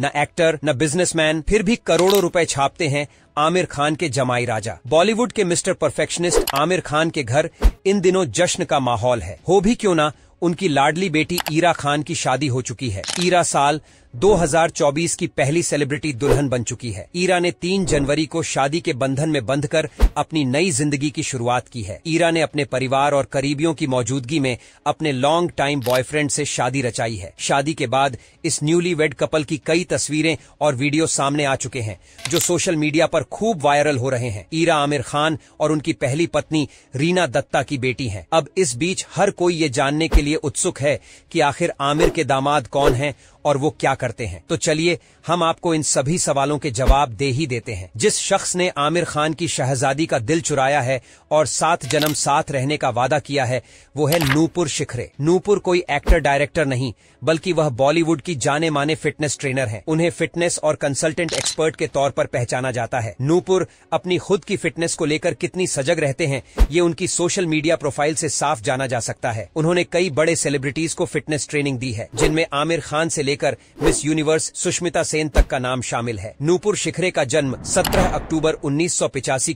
न एक्टर न बिजनेसमैन फिर भी करोड़ों रुपए छापते हैं आमिर खान के जमाई राजा बॉलीवुड के मिस्टर परफेक्शनिस्ट आमिर खान के घर इन दिनों जश्न का माहौल है हो भी क्यों ना उनकी लाडली बेटी ईरा खान की शादी हो चुकी है ईरा साल 2024 की पहली सेलिब्रिटी दुल्हन बन चुकी है ईरा ने 3 जनवरी को शादी के बंधन में बंध कर अपनी नई जिंदगी की शुरुआत की है ईरा ने अपने परिवार और करीबियों की मौजूदगी में अपने लॉन्ग टाइम बॉयफ्रेंड से शादी रचाई है शादी के बाद इस न्यूली वेड कपल की कई तस्वीरें और वीडियो सामने आ चुके हैं जो सोशल मीडिया पर खूब वायरल हो रहे हैं ईरा आमिर खान और उनकी पहली पत्नी रीना दत्ता की बेटी है अब इस बीच हर कोई ये जानने के लिए उत्सुक है की आखिर आमिर के दामाद कौन है और वो क्या कर करते हैं तो चलिए हम आपको इन सभी सवालों के जवाब दे ही देते हैं जिस शख्स ने आमिर खान की शहजादी का दिल चुराया है और सात जन्म साथ रहने का वादा किया है वो है नूपुर शिखरे नूपुर कोई एक्टर डायरेक्टर नहीं बल्कि वह बॉलीवुड की जाने माने फिटनेस ट्रेनर है उन्हें फिटनेस और कंसल्टेंट एक्सपर्ट के तौर पर पहचाना जाता है नूपुर अपनी खुद की फिटनेस को लेकर कितनी सजग रहते हैं ये उनकी सोशल मीडिया प्रोफाइल से साफ जाना जा सकता है उन्होंने कई बड़े सेलिब्रिटीज को फिटनेस ट्रेनिंग दी है जिनमें आमिर खान से लेकर Miss Miss Universe Sushmita Sen तक का नाम शामिल है नूपुर शिखरे का जन्म 17 अक्टूबर उन्नीस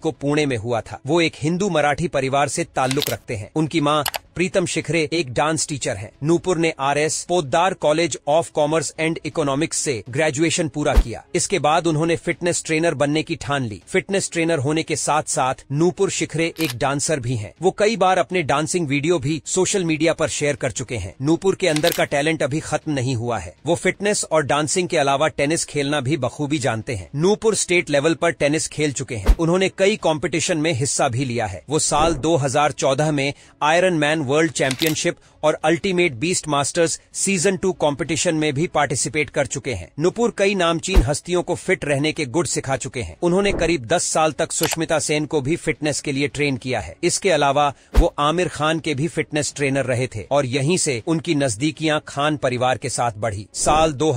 को पुणे में हुआ था वो एक हिंदू मराठी परिवार से ताल्लुक रखते हैं उनकी माँ प्रीतम शिखरे एक डांस टीचर हैं। नूपुर ने RS Podar college of commerce and economics से ग्रेजुएशन पूरा किया इसके बाद उन्होंने फिटनेस ट्रेनर बनने की ठान ली फिटनेस ट्रेनर होने के साथ साथ नूपुर शिखरे एक डांसर भी हैं। वो कई बार अपने डांसिंग वीडियो भी सोशल मीडिया पर शेयर कर चुके हैं नूपुर के अंदर का टैलेंट अभी खत्म नहीं हुआ है वो फिटनेस और डांसिंग के अलावा टेनिस खेलना भी बखूबी जानते हैं नूपुर स्टेट लेवल पर टेनिस खेल चुके हैं उन्होंने कई कॉम्पिटिशन में हिस्सा भी लिया है वो साल दो में Iron Man badminton world championship और Ultimate Beast Masters season two competition में भी पार्टिसिपेट कर चुके हैं नुपुर कई नामचीन हस्तियों को फिट रहने के गुड सिखा चुके हैं उन्होंने करीब 10 साल तक सुष्मिता सेन को भी फिटनेस के लिए ट्रेन किया है इसके अलावा वो आमिर खान के भी फिटनेस ट्रेनर रहे थे और यहीं से उनकी नजदीकियाँ खान परिवार के साथ बढ़ी साल दो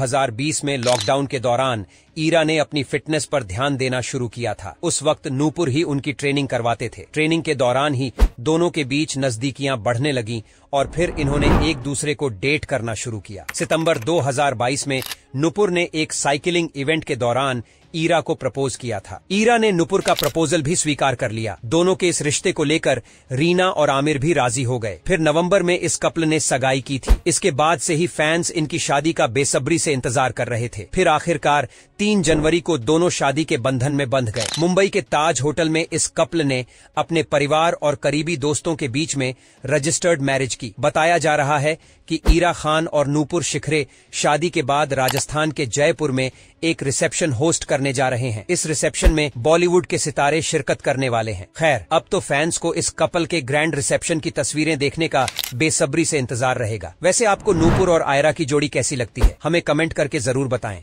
में लॉकडाउन के दौरान ईरा ने अपनी फिटनेस पर ध्यान देना शुरू किया था उस वक्त नूपुर ही उनकी ट्रेनिंग करवाते थे ट्रेनिंग के दौरान ही दोनों के बीच नजदीकियां बढ़ बढ़ने लगी और फिर इन्होंने एक दूसरे को डेट करना शुरू किया सितंबर 2022 में नुपुर ने एक साइकिलिंग इवेंट के दौरान ईरा को प्रपोज किया था ईरा ने नुपुर का प्रपोजल भी स्वीकार कर लिया दोनों के इस रिश्ते को लेकर रीना और आमिर भी राजी हो गए फिर नवंबर में इस कपल ने सगाई की थी इसके बाद से ही फैंस इनकी शादी का बेसब्री से इंतजार कर रहे थे फिर आखिरकार तीन जनवरी को दोनों शादी के बंधन में बंध गए मुंबई के ताज होटल में इस कपल ने अपने परिवार और करीबी दोस्तों के बीच में रजिस्टर्ड मैरिज की बताया जा रहा है कि ईरा खान और नूपुर शिखरे शादी के बाद राजस्थान के जयपुर में एक रिसेप्शन होस्ट करने जा रहे हैं इस रिसेप्शन में बॉलीवुड के सितारे शिरकत करने वाले हैं खैर अब तो फैंस को इस कपल के ग्रैंड रिसेप्शन की तस्वीरें देखने का बेसब्री ऐसी इंतजार रहेगा वैसे आपको नूपुर और आयरा की जोड़ी कैसी लगती है हमें कमेंट करके जरूर बताएं